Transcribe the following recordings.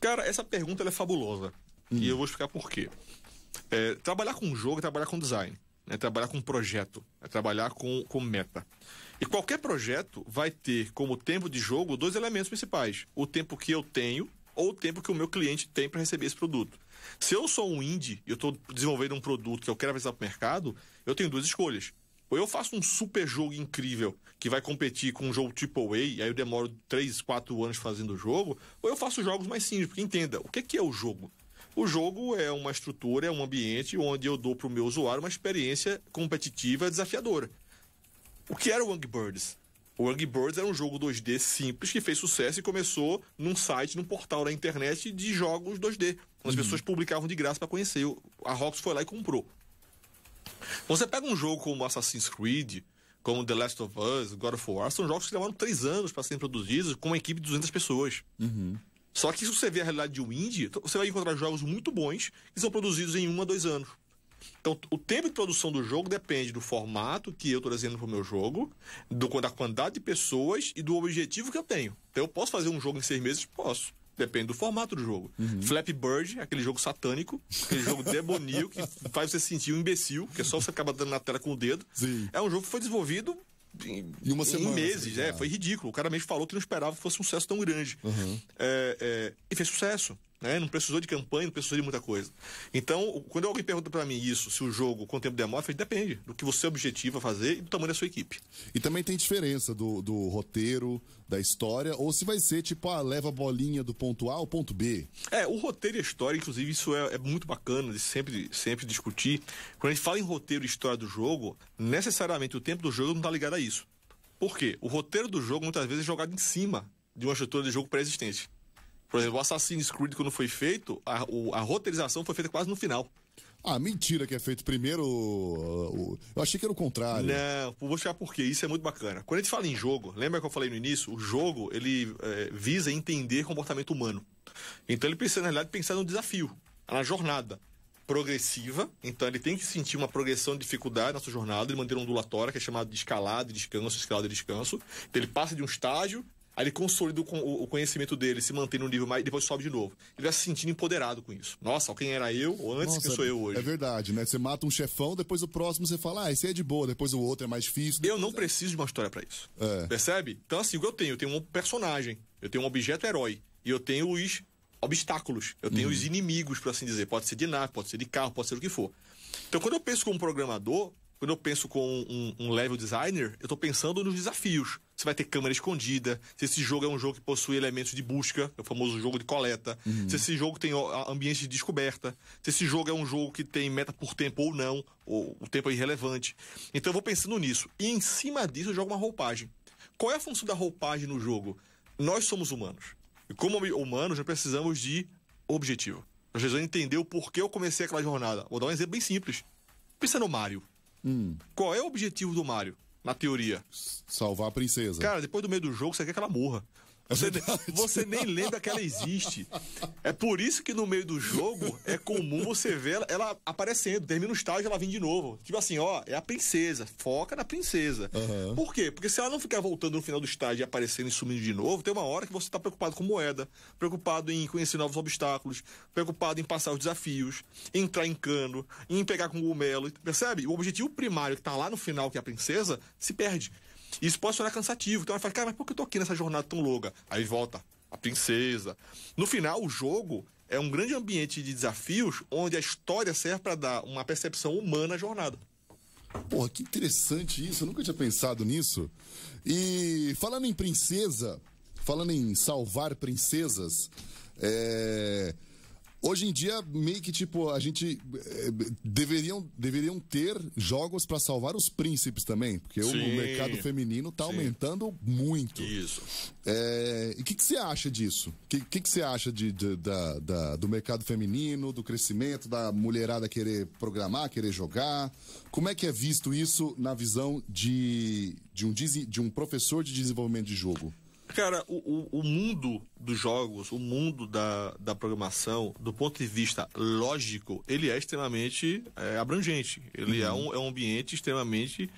Cara, essa pergunta é fabulosa. Hum. E eu vou explicar por quê. É, trabalhar com jogo é trabalhar com design. É trabalhar com projeto. É trabalhar com, com meta. E qualquer projeto vai ter como tempo de jogo dois elementos principais: o tempo que eu tenho ou o tempo que o meu cliente tem para receber esse produto. Se eu sou um indie e eu estou desenvolvendo um produto que eu quero avisar para o mercado, eu tenho duas escolhas. Ou eu faço um super jogo incrível que vai competir com um jogo tipo e aí eu demoro 3, 4 anos fazendo o jogo, ou eu faço jogos mais simples, porque entenda, o que é o jogo? O jogo é uma estrutura, é um ambiente onde eu dou para o meu usuário uma experiência competitiva desafiadora. O que era o Angry Birds? O Angry Birds era um jogo 2D simples que fez sucesso e começou num site, num portal da internet de jogos 2D. As uhum. pessoas publicavam de graça para conhecer. A Rox foi lá e comprou. Você pega um jogo como Assassin's Creed, como The Last of Us, God of War, são jogos que levaram três anos para serem produzidos com uma equipe de 200 pessoas. Uhum. Só que se você ver a realidade de um indie, então você vai encontrar jogos muito bons que são produzidos em um a dois anos. Então, o tempo de produção do jogo depende do formato que eu estou desenhando para o meu jogo, do, da quantidade de pessoas e do objetivo que eu tenho. Então, eu posso fazer um jogo em seis meses? Posso. Depende do formato do jogo. Uhum. Flappy Bird, aquele jogo satânico, aquele jogo demoníaco que faz você sentir um imbecil, que é só você acaba dando na tela com o dedo. Sim. É um jogo que foi desenvolvido em, em, uma semana, em meses, assim, é, Foi ridículo. O cara mesmo falou que não esperava que fosse um sucesso tão grande. Uhum. É, é, e fez sucesso. Né? Não precisou de campanha, não precisou de muita coisa. Então, quando alguém pergunta para mim isso, se o jogo com o tempo demora, eu falo, depende do que você objetiva fazer e do tamanho da sua equipe. E também tem diferença do, do roteiro, da história, ou se vai ser tipo, ah, leva a bolinha do ponto A ao ponto B. É, o roteiro e a história, inclusive, isso é, é muito bacana de sempre, sempre discutir. Quando a gente fala em roteiro e história do jogo, necessariamente o tempo do jogo não está ligado a isso. Por quê? O roteiro do jogo muitas vezes é jogado em cima de uma estrutura de jogo pré-existente. Por exemplo, o Assassin's Creed, quando foi feito, a, o, a roteirização foi feita quase no final. Ah, mentira que é feito primeiro. O, o, eu achei que era o contrário. Não, vou explicar por quê. Isso é muito bacana. Quando a gente fala em jogo, lembra que eu falei no início? O jogo, ele é, visa entender comportamento humano. Então ele precisa, na realidade, pensar no desafio, na jornada progressiva. Então ele tem que sentir uma progressão de dificuldade na sua jornada, de maneira ondulatória, que é chamada de escalada e descanso, escalada e descanso. Então ele passa de um estágio Aí ele consolida o, conhecimento dele, se mantém no nível mais, depois sobe de novo. Ele vai se sentindo empoderado com isso. Nossa, quem era eu antes Nossa, quem sou eu hoje? É verdade, né? Você mata um chefão, depois o próximo você fala, ah, esse é de boa, depois o outro é mais difícil. Eu não é. preciso de uma história para isso. É. Percebe? Então, assim, o que eu tenho? Eu tenho um personagem, eu tenho um objeto herói, e eu tenho os obstáculos, eu tenho uhum. os inimigos, por assim dizer. Pode ser de nave, pode ser de carro, pode ser o que for. Então, quando eu penso como programador, quando eu penso com um, um level designer, eu estou pensando nos desafios. Você vai ter câmera escondida, se esse jogo é um jogo que possui elementos de busca, é o famoso jogo de coleta, uhum. se esse jogo tem ambiente de descoberta, se esse jogo é um jogo que tem meta por tempo ou não, ou o tempo é irrelevante. Então eu vou pensando nisso. E em cima disso eu jogo uma roupagem. Qual é a função da roupagem no jogo? Nós somos humanos. E como hum, humanos, nós precisamos de objetivo. Nós precisamos entender o porquê eu comecei aquela jornada. Vou dar um exemplo bem simples. Pensa no Mario. Hum. Qual é o objetivo do Mario, na teoria? Salvar a princesa. Cara, depois do meio do jogo, você quer que ela morra. É você, é você nem lembra que ela existe. É por isso que no meio do jogo é comum você ver ela, ela aparecendo. Termina o estágio ela vem de novo. Tipo assim, ó, é a princesa. Foca na princesa. Uhum. Por quê? Porque se ela não ficar voltando no final do estágio e aparecendo e sumindo de novo, tem uma hora que você tá preocupado com moeda, preocupado em conhecer novos obstáculos, preocupado em passar os desafios, entrar em cano, em pegar com o gumelo. Percebe? O objetivo primário que tá lá no final, que é a princesa, se perde. Isso pode tornar cansativo. Então ela fala, cara, mas por que eu tô aqui nessa jornada tão longa? Aí volta a princesa. No final, o jogo é um grande ambiente de desafios onde a história serve para dar uma percepção humana à jornada. Porra, que interessante isso. Eu nunca tinha pensado nisso. E falando em princesa, falando em salvar princesas, é Hoje em dia, meio que tipo, a gente eh, deveriam, deveriam ter jogos para salvar os príncipes também, porque Sim. o mercado feminino tá Sim. aumentando muito. Isso. É, e o que, que você acha disso? O que, que, que você acha de, de da, da, do mercado feminino, do crescimento, da mulherada querer programar, querer jogar? Como é que é visto isso na visão de, de, um, de um professor de desenvolvimento de jogo? Cara, o, o, o, mundo dos jogos, o mundo da, da programação, do ponto de vista lógico, ele é extremamente é, abrangente. Ele uhum. é, um, é um ambiente extremamente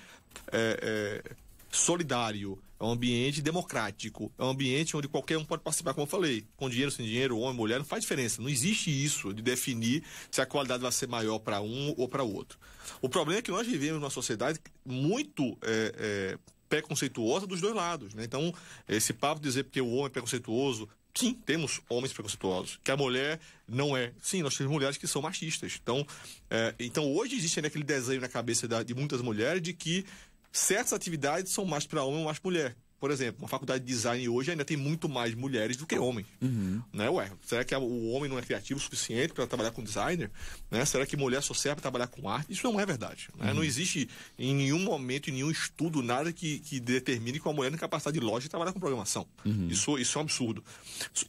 é, é, solidário, é um ambiente democrático, é um ambiente onde qualquer um pode participar, como eu falei, com dinheiro, sem dinheiro, homem, mulher, não faz diferença. Não existe isso de definir se a qualidade vai ser maior para um ou para outro. O problema é que nós vivemos numa sociedade muito é, é preconceituosa dos dois lados. Né? Então, esse papo de dizer porque o homem é preconceituoso, sim, temos homens preconceituosos, que a mulher não é. Sim, nós temos mulheres que são machistas. Então, é, então hoje existe né, aquele desenho na cabeça da, de muitas mulheres de que certas atividades são mais para homem ou mais mulher por exemplo, uma faculdade de design hoje ainda tem muito mais mulheres do que homens. Uhum. Né, ué? Será que o homem não é criativo o suficiente para trabalhar com designer? Né? Será que mulher só serve para trabalhar com arte? Isso não é verdade. Né? Uhum. Não existe em nenhum momento, em nenhum estudo, nada que, que determine que uma mulher não é capacidade de loja de trabalhar com programação. Uhum. Isso, isso é um absurdo.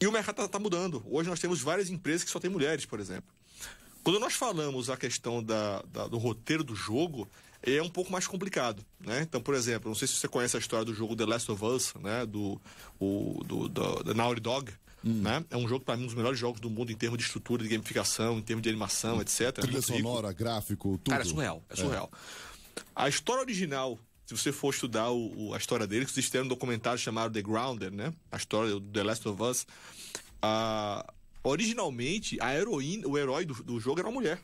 E o mercado está tá mudando. Hoje nós temos várias empresas que só têm mulheres, por exemplo. Quando nós falamos a questão da, da, do roteiro do jogo, é um pouco mais complicado, né? Então, por exemplo, não sei se você conhece a história do jogo The Last of Us, né? Do, o, do, do, do Naughty Dog, hum. né? É um jogo, para mim, um dos melhores jogos do mundo em termos de estrutura, de gamificação, em termos de animação, hum. etc. Trilha é sonora, gráfico, tudo. Cara, é surreal, é, é. surreal. É. A história original, se você for estudar o, o, a história dele, existe um documentário chamado The Grounder, né? A história do The Last of Us. Ah, originalmente, a heroína, o herói do, do jogo era uma mulher.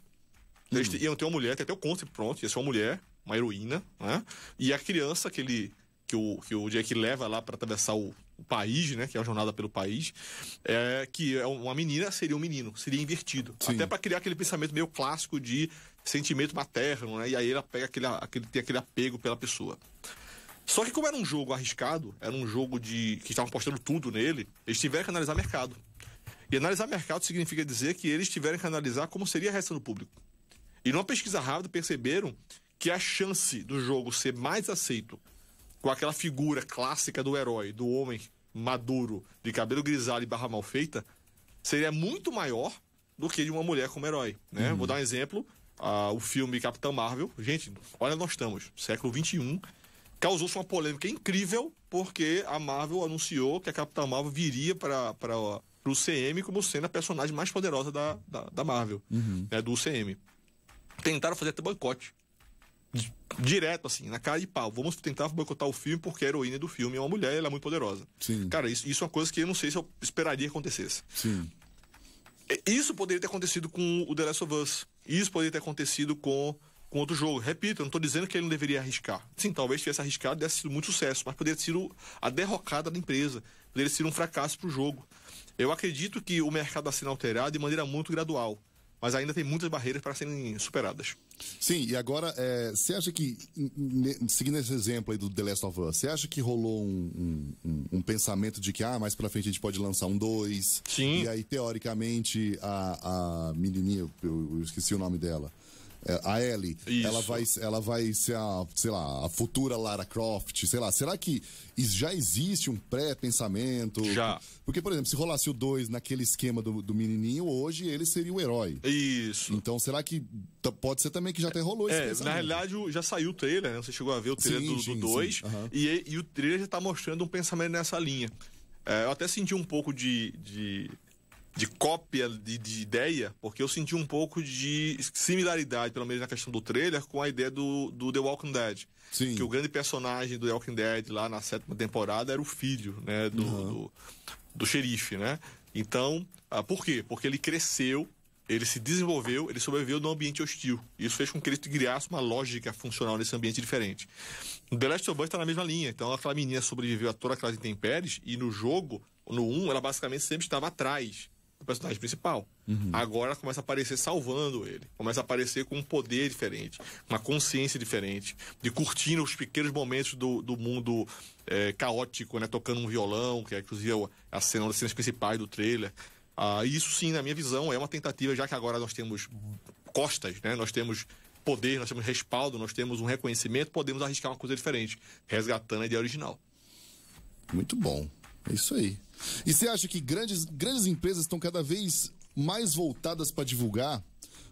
Então, eles hum. iam ter uma mulher, que até o conto pronto, ia ser uma mulher, uma heroína, né? E a criança que ele. Que o, que o Jake leva lá para atravessar o, o, país, né? Que é a jornada pelo país. É, que é uma menina seria um menino, seria invertido. Sim. Até para criar aquele pensamento meio clássico de sentimento materno, né? E aí ela pega aquele, aquele, tem aquele apego pela pessoa. Só que como era um jogo arriscado, era um jogo de que estavam postando tudo nele, eles tiveram que analisar mercado. E analisar mercado significa dizer que eles tiveram que analisar como seria a reação do público. E numa pesquisa rápida perceberam que a chance do jogo ser mais aceito com aquela figura clássica do herói, do homem maduro, de cabelo grisalho e barra mal feita, seria muito maior do que de uma mulher como herói. Né? Uhum. Vou dar um exemplo: uh, o filme Capitão Marvel. Gente, olha, nós estamos, século XXI. Causou-se uma polêmica incrível porque a Marvel anunciou que a Capitã Marvel viria para o CM como sendo a personagem mais poderosa da, da, da Marvel, uhum. né, do CM tentaram fazer até boicote. Direto, assim, na cara de pau. Vamos tentar boicotar o filme porque a heroína do filme é uma mulher e ela é muito poderosa. Sim. Cara, isso, isso é uma coisa que eu não sei se eu esperaria que acontecesse. Sim. É, isso poderia ter acontecido com o The Last of Us. Isso poderia ter acontecido com, com outro jogo. Repito, eu não estou dizendo que ele não deveria arriscar. Sim, talvez tivesse arriscado e tivesse sido muito sucesso, mas poderia ter sido a derrocada da empresa. Poderia ter sido um fracasso para o jogo. Eu acredito que o mercado está sendo alterado de maneira muito gradual mas ainda tem muitas barreiras para serem superadas. Sim, e agora, é, você acha que, seguindo esse exemplo aí do The Last of Us, você acha que rolou um, um, um pensamento de que, ah, mais pra frente a gente pode lançar um 2? Sim. E aí, teoricamente, a, a menininha, eu, eu esqueci o nome dela, é, a Ellie, Isso. ela vai, ela vai ser a, sei lá, a futura Lara Croft, sei lá. Será que já existe um pré-pensamento? Já. Porque, por exemplo, se rolasse o 2 naquele esquema do, do menininho, hoje ele seria o herói. Isso. Então, será que pode ser também que já até rolou esse é, Na realidade, já saiu o trailer, né? Você chegou a ver o trailer sim, do 2 uhum. e, e o trailer já tá mostrando um pensamento nessa linha. É, eu até senti um pouco de, de de cópia de, de, ideia, porque eu senti um pouco de similaridade, pelo menos na questão do trailer, com a ideia do, do The Walking Dead. Sim. Que o grande personagem do The Walking Dead lá na sétima temporada era o filho, né? Do, uhum. do, do xerife, né? Então, ah, por quê? Porque ele cresceu, ele se desenvolveu, ele sobreviveu num ambiente hostil. Isso fez com que ele criasse uma lógica funcional nesse ambiente diferente. The Last of Us está na mesma linha. Então, aquela menina sobreviveu a toda aquela intempéries e no jogo, no 1, ela basicamente sempre estava atrás do personagem principal. Uhum. Agora começa a aparecer salvando ele. Começa a aparecer com um poder diferente, uma consciência diferente, de curtindo os pequenos momentos do, do mundo é, caótico, né? Tocando um violão, que é inclusive a cena, uma das cenas principais do trailer. Ah, isso sim, na minha visão, é uma tentativa, já que agora nós temos costas, né? Nós temos poder, nós temos respaldo, nós temos um reconhecimento, podemos arriscar uma coisa diferente, resgatando a ideia original. Muito bom. É isso aí. E você acha que grandes, grandes empresas estão cada vez mais voltadas para divulgar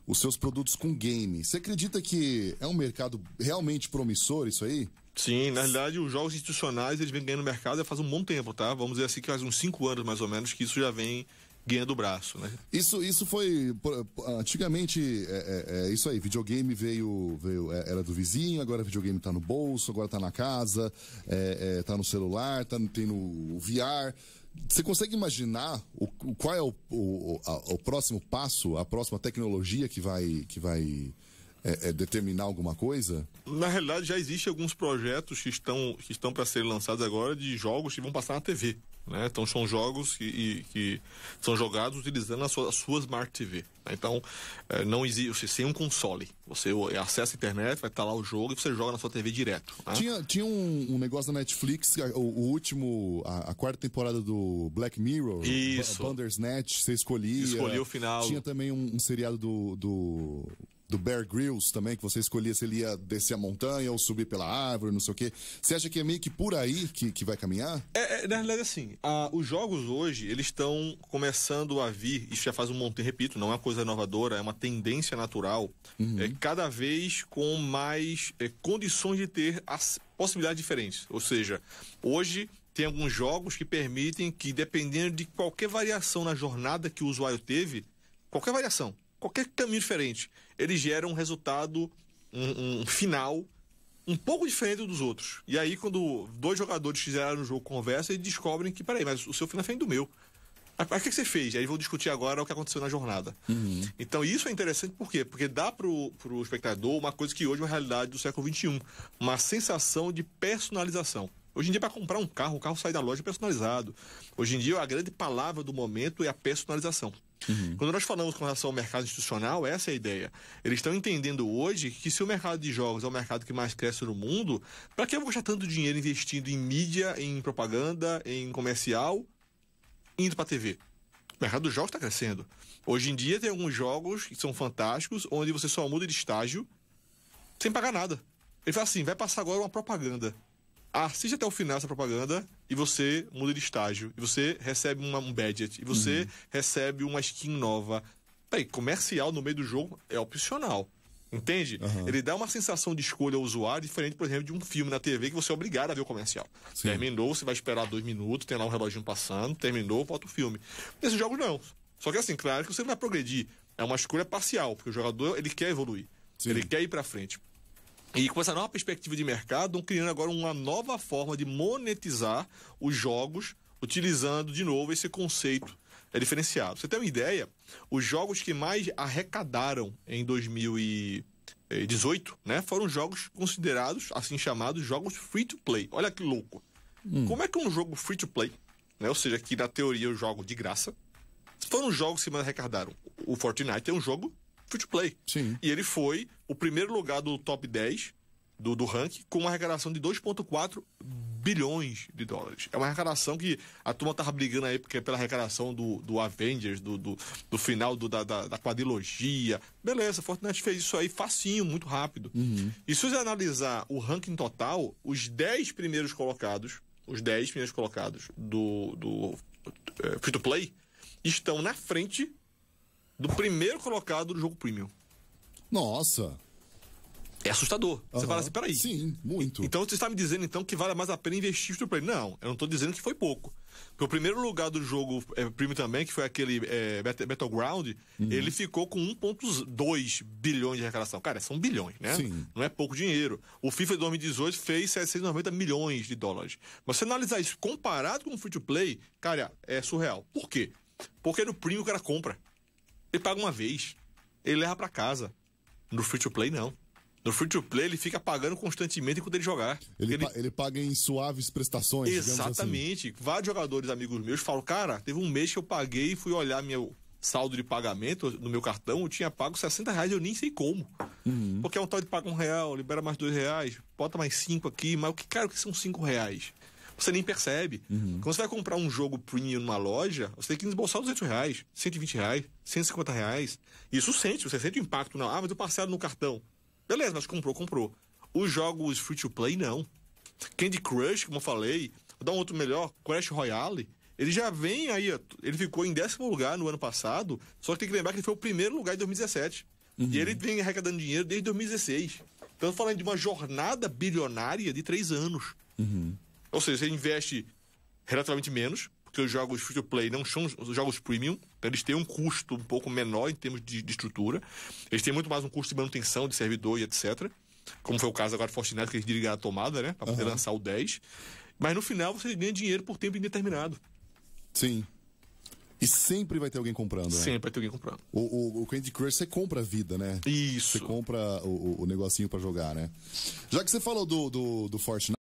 os seus produtos com game? Você acredita que é um mercado realmente promissor isso aí? Sim, na realidade os jogos institucionais eles vêm ganhando mercado já faz um bom tempo, tá? Vamos dizer assim que faz uns 5 anos mais ou menos que isso já vem guinha do braço, né? Isso, isso foi antigamente é, é, é, isso aí. Videogame veio, veio é, era do vizinho, agora videogame tá no bolso, agora tá na casa, é, é tá no celular, tá, tem no VR. Você consegue imaginar o, qual é o, o, a, o próximo passo, a próxima tecnologia que vai que vai é, é, determinar alguma coisa? Na realidade, já existem alguns projetos que estão, que estão para serem lançados agora de jogos que vão passar na TV. Né? Então são jogos que, que, são jogados utilizando a sua, Smart TV. Né? Então é, não existe sem um console. Você acessa a internet, vai estar lá o jogo e você joga na sua TV direto. Né? Tinha, tinha um, um, negócio na Netflix, o, o último, a, a, quarta temporada do Black Mirror, Isso. Bandersnatch, você escolhia. Escolhia o final. Tinha também um, um seriado do, do do Bear Grylls também, que você escolhia se ele ia descer a montanha ou subir pela árvore, não sei o quê. Você acha que é meio que por aí que, que vai caminhar? É, é na realidade, assim, a, os jogos hoje, eles estão começando a vir, isso já faz um monte, repito, não é uma coisa inovadora, é uma tendência natural, uhum. é, cada vez com mais é, condições de ter as possibilidades diferentes. Ou seja, hoje tem alguns jogos que permitem que, dependendo de qualquer variação na jornada que o usuário teve, qualquer variação, qualquer caminho diferente, ele gera um resultado, um, um final um pouco diferente dos outros. E aí, quando dois jogadores fizeram um jogo conversa, eles descobrem que, peraí, mas o seu final é diferente do meu. Mas o que você fez? Aí vão discutir agora o que aconteceu na jornada. Uhum. Então isso é interessante por quê? Porque dá pro, pro espectador uma coisa que hoje é uma realidade do século XXI. Uma sensação de personalização. Hoje em dia, para comprar um carro, o carro sai da loja personalizado. Hoje em dia, a grande palavra do momento é a personalização. Uhum. Quando nós falamos com relação ao mercado institucional, essa é a ideia. Eles estão entendendo hoje que se o mercado de jogos é o mercado que mais cresce no mundo, para que eu vou gastar tanto dinheiro investindo em mídia, em propaganda, em comercial, indo para a TV? O mercado dos jogos está crescendo. Hoje em dia tem alguns jogos que são fantásticos, onde você só muda de estágio sem pagar nada. Ele fala assim: vai passar agora uma propaganda. Ah, assiste até o final essa propaganda e você muda de estágio, e você recebe uma, um budget, e você uhum. recebe uma skin nova. Peraí, comercial no meio do jogo é opcional. Entende? Uhum. Ele dá uma sensação de escolha ao usuário diferente, por exemplo, de um filme na TV que você é obrigado a ver o comercial. Sim. Terminou, você vai esperar dois minutos, tem lá um reloginho passando, terminou, bota o filme. Nesses jogos não. Só que assim, claro que você vai progredir. É uma escolha parcial, porque o jogador ele quer evoluir. Sim. Ele quer ir pra frente. E com essa nova perspectiva de mercado, estão criando agora uma nova forma de monetizar os jogos, utilizando de novo esse conceito é diferenciado. você tem uma ideia? Os jogos que mais arrecadaram em 2018, né, foram jogos considerados assim chamados jogos free to play. Olha que louco. Hum. Como é que um jogo free to play, né, ou seja, que na teoria eu jogo de graça, foram jogos que mais arrecadaram. O Fortnite é um jogo free to play. Sim. E ele foi o primeiro lugar do top 10 do, do ranking com uma arrecadação de 2,4 bilhões de dólares. É uma arrecadação que a turma tava brigando aí porque é pela arrecadação do, do Avengers, do, do, do final do, da, da, da, quadrilogia. Beleza, Fortnite fez isso aí facinho, muito rápido. Uhum. E se você analisar o ranking total, os 10 primeiros colocados, os 10 primeiros colocados do, do é, free to play estão na frente do primeiro colocado do jogo premium. Nossa! É assustador. Você fala assim, peraí. Sim, muito. Então você está me dizendo então que vale mais a pena investir no Play. Não, eu não estou dizendo que foi pouco. Porque o primeiro lugar do jogo é, também, que foi aquele é, Battleground, uhum. ele ficou com 1,2 bilhões de arrecadação. Cara, são bilhões, né? Sim. Não é pouco dinheiro. O FIFA de 2018 fez 790 milhões de dólares. Mas se analisar isso comparado com o free to play, cara, é surreal. Por quê? Porque no primo o cara compra. Ele paga uma vez. Ele leva para casa. No free to play, não. No free to play, ele fica pagando constantemente enquanto ele jogar. Ele, ele... ele paga em suaves prestações. Assim. Exatamente. Assim. Vários jogadores, amigos meus, falam: Cara, teve um mês que eu paguei e fui olhar meu saldo de pagamento no meu cartão. Eu tinha pago 60 reais, eu nem sei como. Uhum. Porque é um tal de paga um real, libera mais dois reais, bota mais cinco aqui. Mas o que, quero que são cinco reais? Você nem percebe. Uhum. Quando você vai comprar um jogo premium numa loja, você tem que desembolsar 200 reais, 120 reais, 150 reais. Isso sente, você sente o impacto. Não, ah, mas eu parcelo no cartão. Beleza, mas comprou, comprou. Os jogos free to play, não. Candy Crush, como eu falei, vou dar um outro melhor, Crash Royale. Ele já vem aí, ele ficou em décimo lugar no ano passado, só que tem que lembrar que ele foi o primeiro lugar em 2017. Uhum. E ele vem arrecadando dinheiro desde 2016. Estamos falando de uma jornada bilionária de três anos. Uhum. Ou seja, você investe relativamente menos, porque os jogos free to play não são os jogos premium, então eles têm um custo um pouco menor em termos de, de, estrutura, eles têm muito mais um custo de manutenção de servidor e etc. Como foi o caso agora do Fortnite, que eles desligaram a tomada, né? Pra poder uhum. lançar o 10. Mas no final você ganha dinheiro por tempo indeterminado. Sim. E sempre vai ter alguém comprando, né? Sempre vai ter alguém comprando. O, o, o Candy Crush você compra a vida, né? Isso. Você compra o, o negocinho para jogar, né? Já que você falou do, do, do Fortnite.